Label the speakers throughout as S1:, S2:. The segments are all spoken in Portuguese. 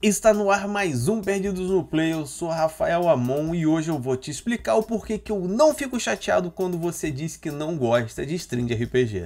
S1: Está no ar mais um Perdidos no Play, eu sou Rafael Amon e hoje eu vou te explicar o porquê que eu não fico chateado quando você diz que não gosta de string de RPG.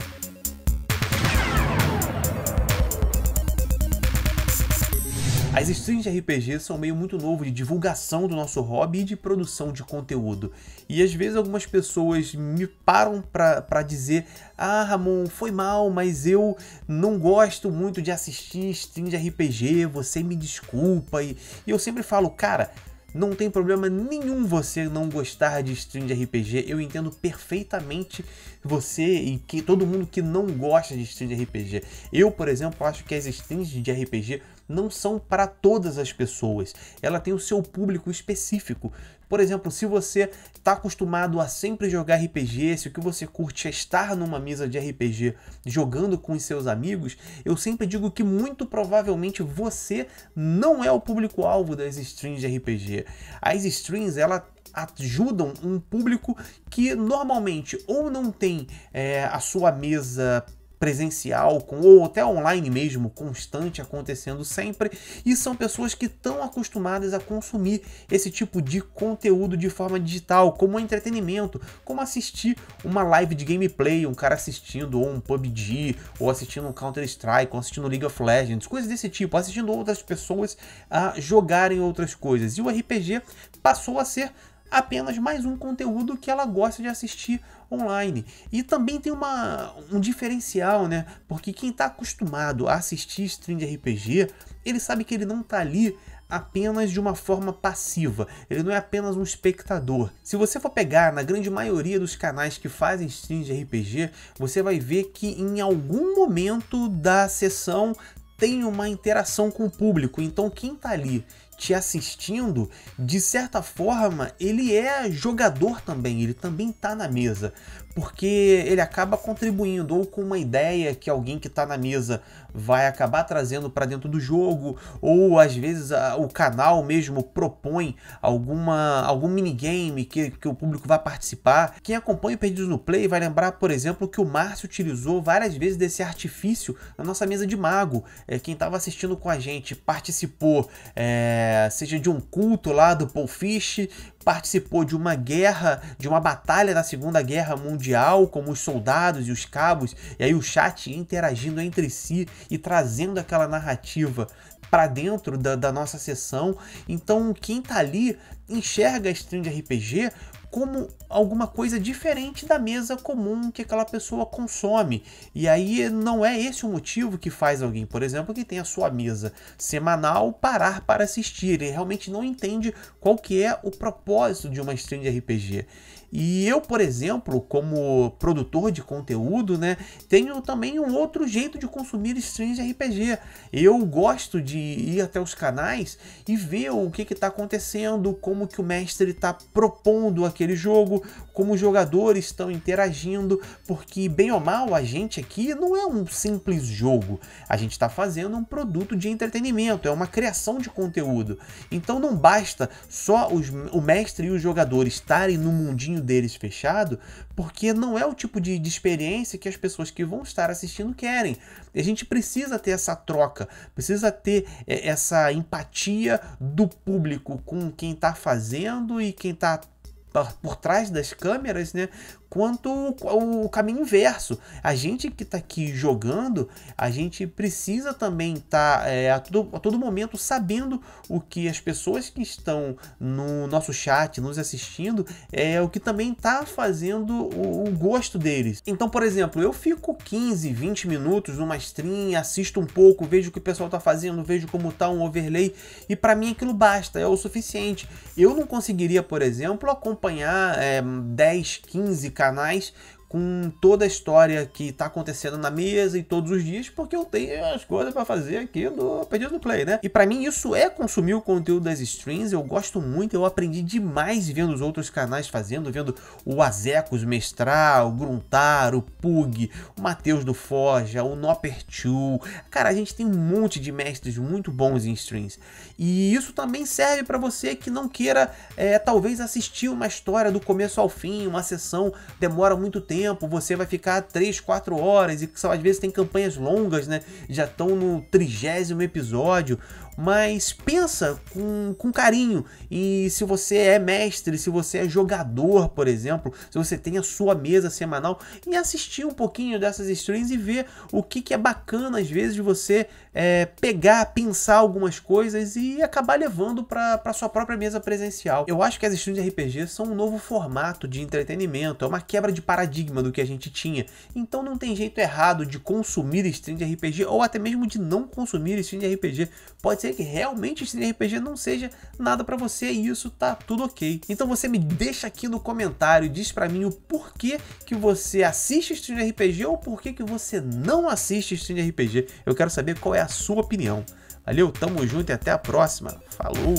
S1: As streams de RPG são um meio muito novo de divulgação do nosso hobby e de produção de conteúdo. E às vezes algumas pessoas me param para dizer: Ah, Ramon, foi mal, mas eu não gosto muito de assistir streams de RPG, você me desculpa. E, e eu sempre falo: Cara, não tem problema nenhum você não gostar de stream de RPG. Eu entendo perfeitamente você e que, todo mundo que não gosta de stream de RPG. Eu, por exemplo, acho que as streams de RPG não são para todas as pessoas. Ela tem o seu público específico. Por exemplo, se você está acostumado a sempre jogar RPG, se o que você curte é estar numa mesa de RPG jogando com os seus amigos, eu sempre digo que muito provavelmente você não é o público-alvo das streams de RPG. As streams, ela ajudam um público que normalmente ou não tem é, a sua mesa presencial com, ou até online mesmo, constante, acontecendo sempre, e são pessoas que estão acostumadas a consumir esse tipo de conteúdo de forma digital, como entretenimento, como assistir uma live de gameplay, um cara assistindo ou um PUBG, ou assistindo um Counter-Strike, ou assistindo League of Legends, coisas desse tipo, assistindo outras pessoas a jogarem outras coisas. E o RPG passou a ser apenas mais um conteúdo que ela gosta de assistir online. E também tem uma, um diferencial, né? Porque quem está acostumado a assistir stream de RPG, ele sabe que ele não está ali apenas de uma forma passiva, ele não é apenas um espectador. Se você for pegar na grande maioria dos canais que fazem streams de RPG, você vai ver que em algum momento da sessão tem uma interação com o público. Então quem está ali te assistindo, de certa forma, ele é jogador também, ele também está na mesa, porque ele acaba contribuindo ou com uma ideia que alguém que está na mesa vai acabar trazendo para dentro do jogo, ou às vezes a, o canal mesmo propõe alguma algum minigame que, que o público vai participar. Quem acompanha o Perdidos no Play vai lembrar, por exemplo, que o Márcio utilizou várias vezes desse artifício na nossa mesa de mago. É, quem estava assistindo com a gente participou. É, seja de um culto lá do Paul Fish, participou de uma guerra, de uma batalha na Segunda Guerra Mundial, como os soldados e os cabos, e aí o chat interagindo entre si e trazendo aquela narrativa para dentro da, da, nossa sessão. Então, quem tá ali enxerga a string de RPG como alguma coisa diferente da mesa comum que aquela pessoa consome. E aí não é esse o motivo que faz alguém, por exemplo, que tem a sua mesa semanal parar para assistir e realmente não entende qual que é o propósito de uma stream de RPG. E eu, por exemplo, como produtor de conteúdo, né, tenho também um outro jeito de consumir streams de RPG. Eu gosto de ir até os canais e ver o que está acontecendo, como que o mestre está propondo aqui aquele jogo, como os jogadores estão interagindo, porque bem ou mal a gente aqui não é um simples jogo, a gente está fazendo um produto de entretenimento, é uma criação de conteúdo. Então não basta só os, o mestre e os jogadores estarem no mundinho deles fechado, porque não é o tipo de, de experiência que as pessoas que vão estar assistindo querem. A gente precisa ter essa troca, precisa ter é, essa empatia do público com quem está fazendo e quem está por trás das câmeras, né? quanto o, o caminho inverso. A gente que está aqui jogando, a gente precisa também estar tá, é, a, todo, a todo momento sabendo o que as pessoas que estão no nosso chat, nos assistindo, é o que também está fazendo o, o gosto deles. Então, por exemplo, eu fico 15, 20 minutos numa stream, assisto um pouco, vejo o que o pessoal está fazendo, vejo como está um overlay e para mim aquilo basta, é o suficiente. Eu não conseguiria, por exemplo, acompanhar é, 10, 15 canais com toda a história que está acontecendo na mesa e todos os dias, porque eu tenho as coisas para fazer aqui no Perdido no Play, né? E para mim isso é consumir o conteúdo das streams, eu gosto muito, eu aprendi demais vendo os outros canais fazendo, vendo o Azecos mestrar, o Gruntar, o Pug, o Matheus do Forja, o 2. Cara, a gente tem um monte de mestres muito bons em streams. E isso também serve para você que não queira, é, talvez, assistir uma história do começo ao fim, uma sessão demora muito tempo, tempo, você vai ficar 3, 4 horas, e às vezes tem campanhas longas, né? Já estão no trigésimo episódio, mas pensa com, com carinho. E se você é mestre, se você é jogador, por exemplo, se você tem a sua mesa semanal, e assistir um pouquinho dessas streams e ver o que, que é bacana, às vezes, de você é, pegar, pensar algumas coisas e acabar levando para sua própria mesa presencial. Eu acho que as streams de RPG são um novo formato de entretenimento, é uma quebra de paradigma do que a gente tinha. Então não tem jeito errado de consumir stream de RPG ou até mesmo de não consumir stream de RPG. Pode ser que realmente esse RPG não seja nada para você e isso tá tudo ok. Então você me deixa aqui no comentário, diz para mim o porquê que você assiste Stream RPG ou porquê que você não assiste Stream RPG. Eu quero saber qual é a sua opinião. Valeu, tamo junto e até a próxima. Falou!